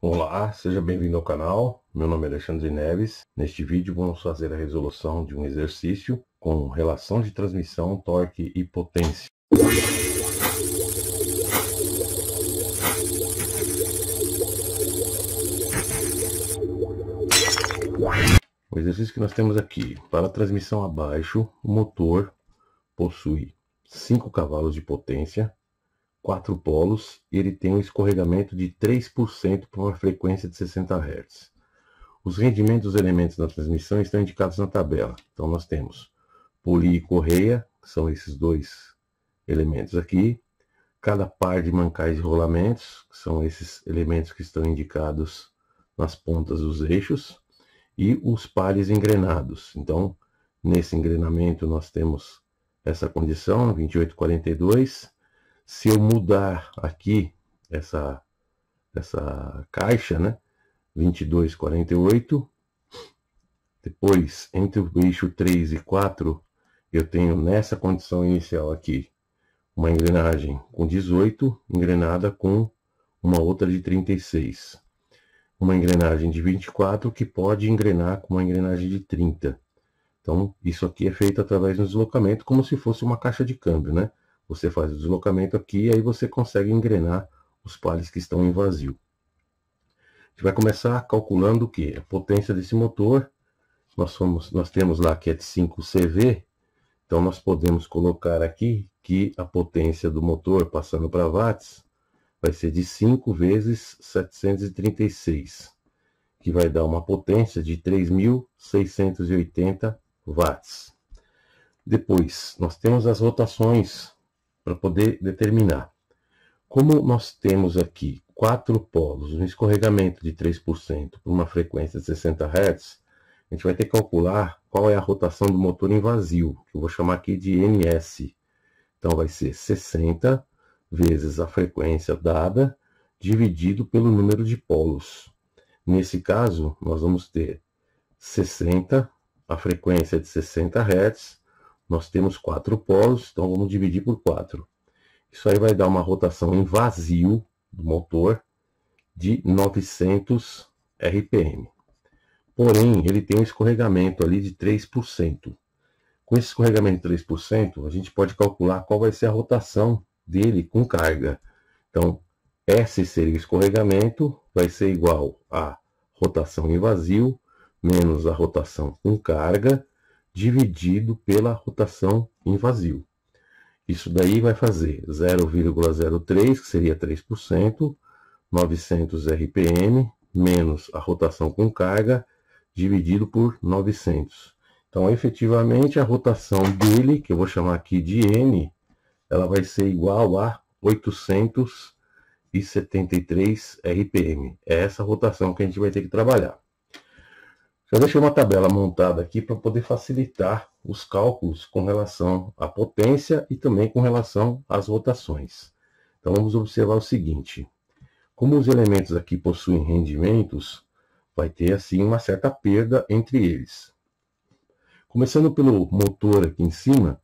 Olá, seja bem-vindo ao canal. Meu nome é Alexandre Neves. Neste vídeo vamos fazer a resolução de um exercício com relação de transmissão, torque e potência. O exercício que nós temos aqui, para a transmissão abaixo, o motor possui 5 cavalos de potência quatro polos e ele tem um escorregamento de 3% para uma frequência de 60 Hz. Os rendimentos dos elementos da transmissão estão indicados na tabela. Então nós temos polia e correia, que são esses dois elementos aqui. Cada par de mancais e rolamentos, que são esses elementos que estão indicados nas pontas dos eixos. E os pares engrenados. Então, nesse engrenamento nós temos essa condição, 2842 se eu mudar aqui essa, essa caixa, né? 2248, depois entre o eixo 3 e 4, eu tenho nessa condição inicial aqui uma engrenagem com 18, engrenada com uma outra de 36. Uma engrenagem de 24 que pode engrenar com uma engrenagem de 30. Então, isso aqui é feito através do deslocamento, como se fosse uma caixa de câmbio, né? Você faz o deslocamento aqui e aí você consegue engrenar os pares que estão em vazio. A gente vai começar calculando o que? A potência desse motor. Nós, somos, nós temos lá que é de 5 CV, então nós podemos colocar aqui que a potência do motor passando para watts vai ser de 5 vezes 736, que vai dar uma potência de 3.680 watts. Depois, nós temos as rotações para poder determinar. Como nós temos aqui quatro polos, um escorregamento de 3% por uma frequência de 60 Hz, a gente vai ter que calcular qual é a rotação do motor em vazio, que eu vou chamar aqui de NS. Então vai ser 60 vezes a frequência dada, dividido pelo número de polos. Nesse caso, nós vamos ter 60, a frequência de 60 Hz, nós temos quatro polos, então vamos dividir por quatro. Isso aí vai dar uma rotação em vazio do motor de 900 RPM. Porém, ele tem um escorregamento ali de 3%. Com esse escorregamento de 3%, a gente pode calcular qual vai ser a rotação dele com carga. Então, S seria o escorregamento, vai ser igual a rotação em vazio, menos a rotação com carga, dividido pela rotação em vazio. Isso daí vai fazer 0,03, que seria 3%, 900 RPM, menos a rotação com carga, dividido por 900. Então, efetivamente, a rotação dele, que eu vou chamar aqui de N, ela vai ser igual a 873 RPM. É essa rotação que a gente vai ter que trabalhar. Já deixei uma tabela montada aqui para poder facilitar os cálculos com relação à potência e também com relação às rotações. Então vamos observar o seguinte. Como os elementos aqui possuem rendimentos, vai ter assim uma certa perda entre eles. Começando pelo motor aqui em cima,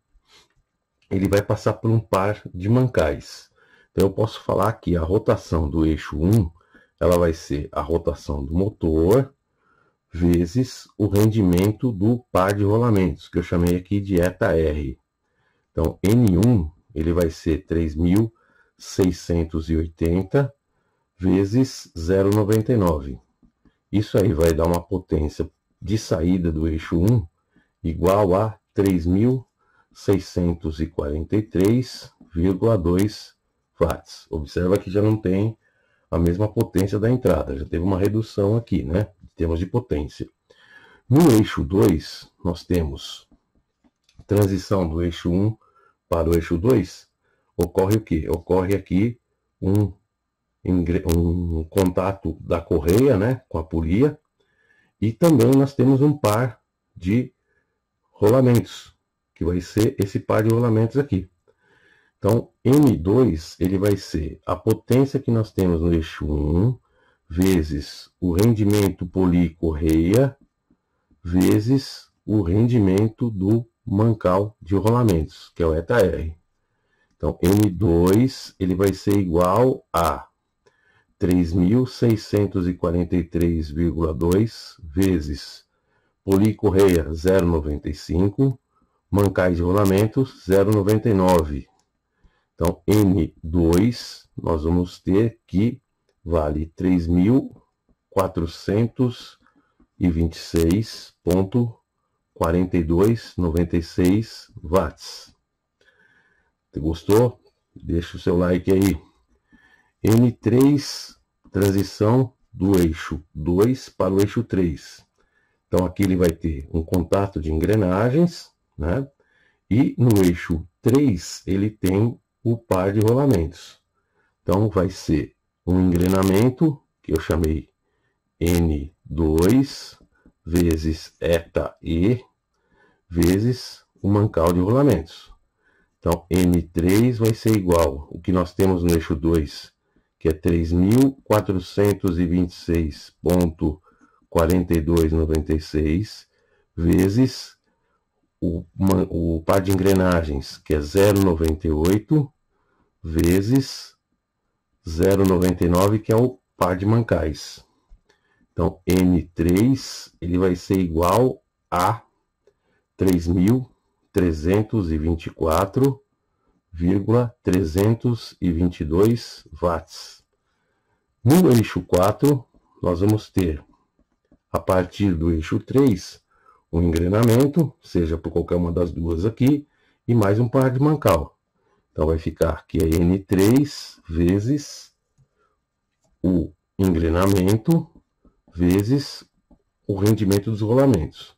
ele vai passar por um par de mancais. Então eu posso falar que a rotação do eixo 1, ela vai ser a rotação do motor, vezes o rendimento do par de rolamentos, que eu chamei aqui de eta-r. Então, N1 ele vai ser 3.680 vezes 0,99. Isso aí vai dar uma potência de saída do eixo 1 igual a 3.643,2 watts. Observa que já não tem a mesma potência da entrada. Já teve uma redução aqui, né? Em termos de potência. No eixo 2, nós temos transição do eixo 1 um para o eixo 2. Ocorre o quê? Ocorre aqui um, um contato da correia né, com a polia. E também nós temos um par de rolamentos, que vai ser esse par de rolamentos aqui. Então, M2 ele vai ser a potência que nós temos no eixo 1 vezes o rendimento policorreia vezes o rendimento do mancal de rolamentos, que é o eta-r. Então, M2 ele vai ser igual a 3.643,2 vezes policorreia 0,95, mancais de rolamentos 0,99 então, N2, nós vamos ter que vale 3.426.4296 watts. Você gostou? Deixa o seu like aí. N3, transição do eixo 2 para o eixo 3. Então, aqui ele vai ter um contato de engrenagens, né? E no eixo 3, ele tem o par de rolamentos. Então, vai ser um engrenamento, que eu chamei N2 vezes eta E, vezes o mancal de rolamentos. Então, N3 vai ser igual o que nós temos no eixo 2, que é 3.426.4296, vezes o, o par de engrenagens, que é 0,98, vezes 0,99, que é o par de mancais. Então, N3 ele vai ser igual a 3.324,322 watts. No eixo 4, nós vamos ter, a partir do eixo 3, um engrenamento, seja por qualquer uma das duas aqui, e mais um par de mancal. Então vai ficar que é N3 vezes o engrenamento vezes o rendimento dos rolamentos.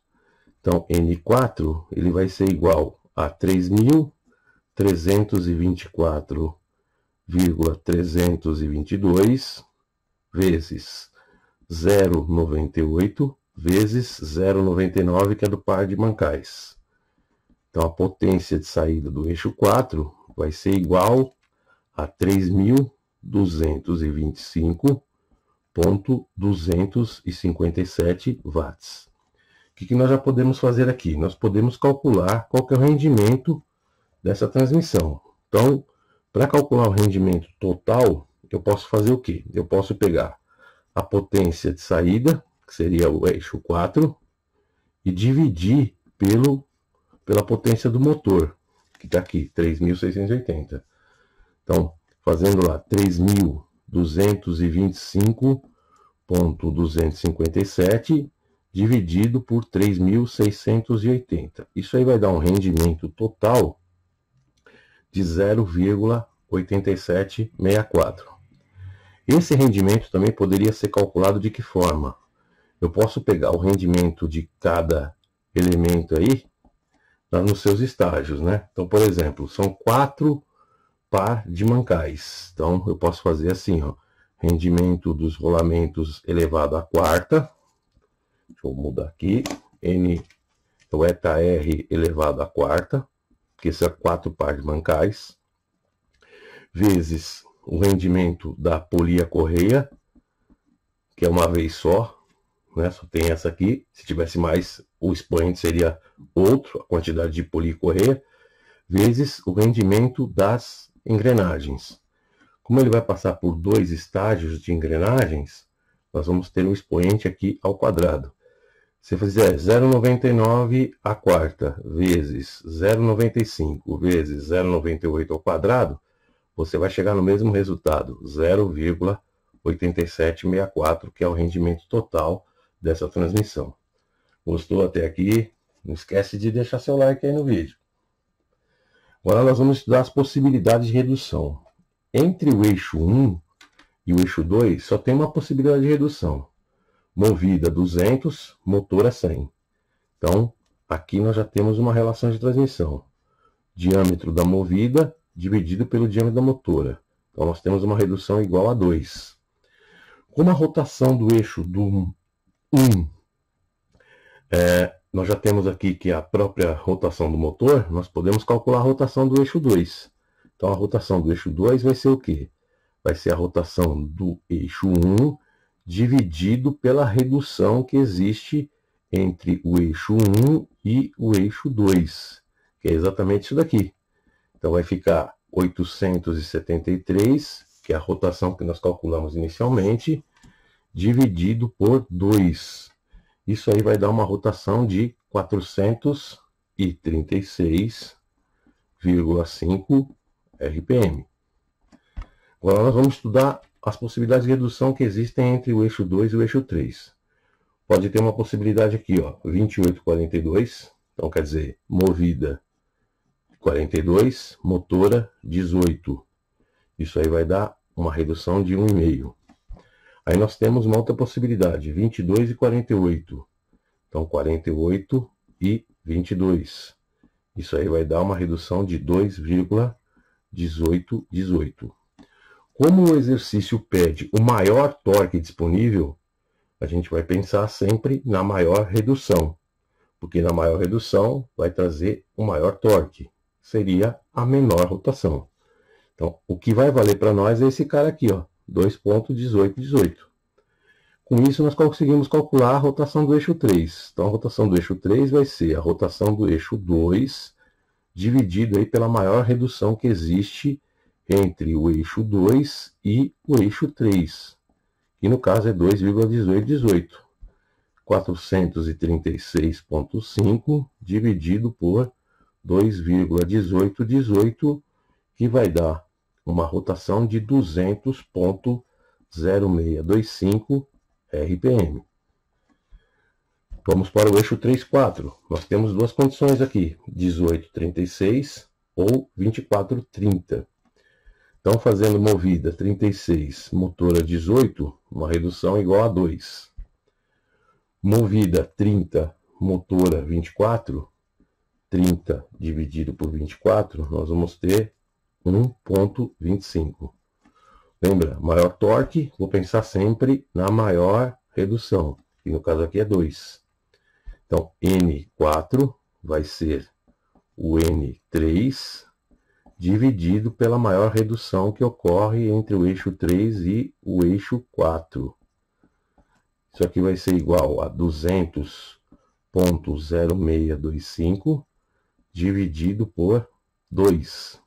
Então, N4 ele vai ser igual a 3.324,322 vezes 0,98 vezes 0,99, que é do par de mancais. Então, a potência de saída do eixo 4 vai ser igual a 3.225.257 watts. O que, que nós já podemos fazer aqui? Nós podemos calcular qual que é o rendimento dessa transmissão. Então, para calcular o rendimento total, eu posso fazer o quê? Eu posso pegar a potência de saída, que seria o eixo 4, e dividir pelo, pela potência do motor que está aqui, 3.680. Então, fazendo lá 3.225.257 dividido por 3.680. Isso aí vai dar um rendimento total de 0,8764. Esse rendimento também poderia ser calculado de que forma? Eu posso pegar o rendimento de cada elemento aí tá, nos seus estágios, né? Então, por exemplo, são quatro par de mancais. Então, eu posso fazer assim, ó. Rendimento dos rolamentos elevado à quarta. Deixa eu mudar aqui. N, o então, eta R elevado à quarta, que são é quatro par de mancais, vezes o rendimento da polia correia, que é uma vez só, né? Só tem essa aqui. Se tivesse mais, o expoente seria outro, a quantidade de policorreia, vezes o rendimento das engrenagens. Como ele vai passar por dois estágios de engrenagens, nós vamos ter um expoente aqui ao quadrado. Se eu fizer 0,99 a quarta vezes 0,95 vezes 0,98 ao quadrado, você vai chegar no mesmo resultado, 0,8764, que é o rendimento total dessa transmissão. Gostou até aqui? Não esquece de deixar seu like aí no vídeo. Agora nós vamos estudar as possibilidades de redução. Entre o eixo 1 e o eixo 2 só tem uma possibilidade de redução. Movida 200, motor a é 100. Então, aqui nós já temos uma relação de transmissão. Diâmetro da movida dividido pelo diâmetro da motora. Então, nós temos uma redução igual a 2. Como a rotação do eixo do 1. É, nós já temos aqui que a própria rotação do motor, nós podemos calcular a rotação do eixo 2. Então, a rotação do eixo 2 vai ser o quê? Vai ser a rotação do eixo 1 dividido pela redução que existe entre o eixo 1 e o eixo 2, que é exatamente isso daqui. Então, vai ficar 873, que é a rotação que nós calculamos inicialmente, dividido por 2. Isso aí vai dar uma rotação de 436,5 RPM. Agora nós vamos estudar as possibilidades de redução que existem entre o eixo 2 e o eixo 3. Pode ter uma possibilidade aqui, ó, 28,42, então quer dizer, movida 42, motora 18. Isso aí vai dar uma redução de 1,5. Aí nós temos uma outra possibilidade, 22 e 48. Então, 48 e 22. Isso aí vai dar uma redução de 2,1818. Como o exercício pede o maior torque disponível, a gente vai pensar sempre na maior redução, porque na maior redução vai trazer o maior torque, seria a menor rotação. Então, o que vai valer para nós é esse cara aqui, ó, 2.1818. Com isso, nós conseguimos calcular a rotação do eixo 3. Então, a rotação do eixo 3 vai ser a rotação do eixo 2, dividido aí pela maior redução que existe entre o eixo 2 e o eixo 3, que no caso é 2,1818. 436,5 dividido por 2,1818, que vai dar uma rotação de 200.0625 RPM. Vamos para o eixo 3.4. Nós temos duas condições aqui, 18.36 ou 24.30. Então, fazendo movida 36, motor a 18, uma redução igual a 2. Movida 30, motor a 24, 30 dividido por 24, nós vamos ter 1.25. Lembra, maior torque, vou pensar sempre na maior redução, que no caso aqui é 2. Então, N4 vai ser o N3 dividido pela maior redução que ocorre entre o eixo 3 e o eixo 4. Isso aqui vai ser igual a 200.0625 dividido por 2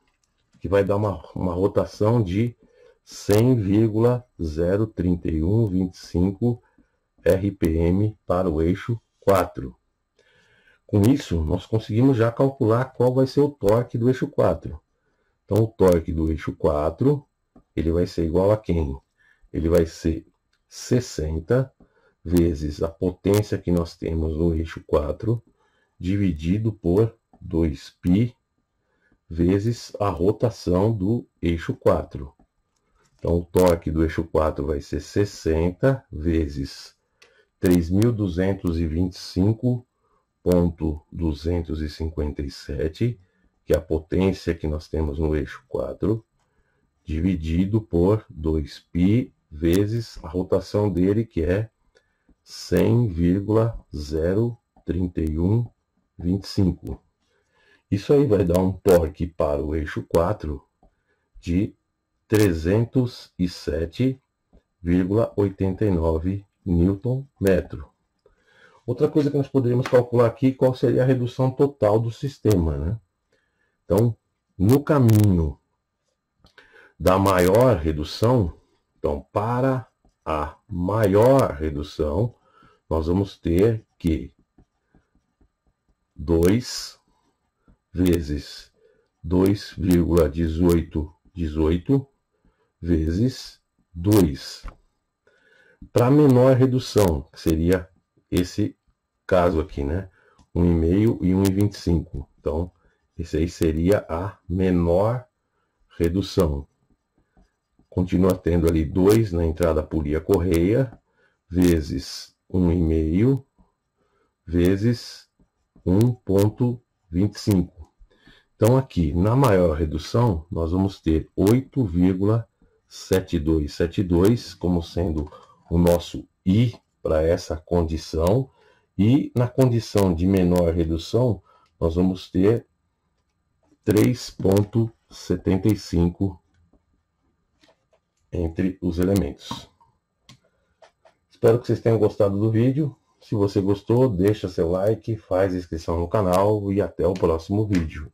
que vai dar uma, uma rotação de 100,03125 RPM para o eixo 4. Com isso, nós conseguimos já calcular qual vai ser o torque do eixo 4. Então, o torque do eixo 4, ele vai ser igual a quem? Ele vai ser 60 vezes a potência que nós temos no eixo 4, dividido por 2π vezes a rotação do eixo 4. Então, o torque do eixo 4 vai ser 60 vezes 3.225.257, que é a potência que nós temos no eixo 4, dividido por 2π vezes a rotação dele, que é 100,03125. Isso aí vai dar um torque para o eixo 4 de 307,89 newton metro. Outra coisa que nós poderíamos calcular aqui qual seria a redução total do sistema. Né? Então, no caminho da maior redução, então para a maior redução, nós vamos ter que 2 vezes 2,1818 vezes 2. Para menor redução, que seria esse caso aqui, né? 1,5 e 1,25. Então, esse aí seria a menor redução. Continua tendo ali 2 na entrada por Ia Correia, vezes 1,5, vezes 1,25. Então, aqui, na maior redução, nós vamos ter 8,7272 como sendo o nosso I para essa condição. E na condição de menor redução, nós vamos ter 3,75 entre os elementos. Espero que vocês tenham gostado do vídeo. Se você gostou, deixa seu like, faz inscrição no canal e até o próximo vídeo.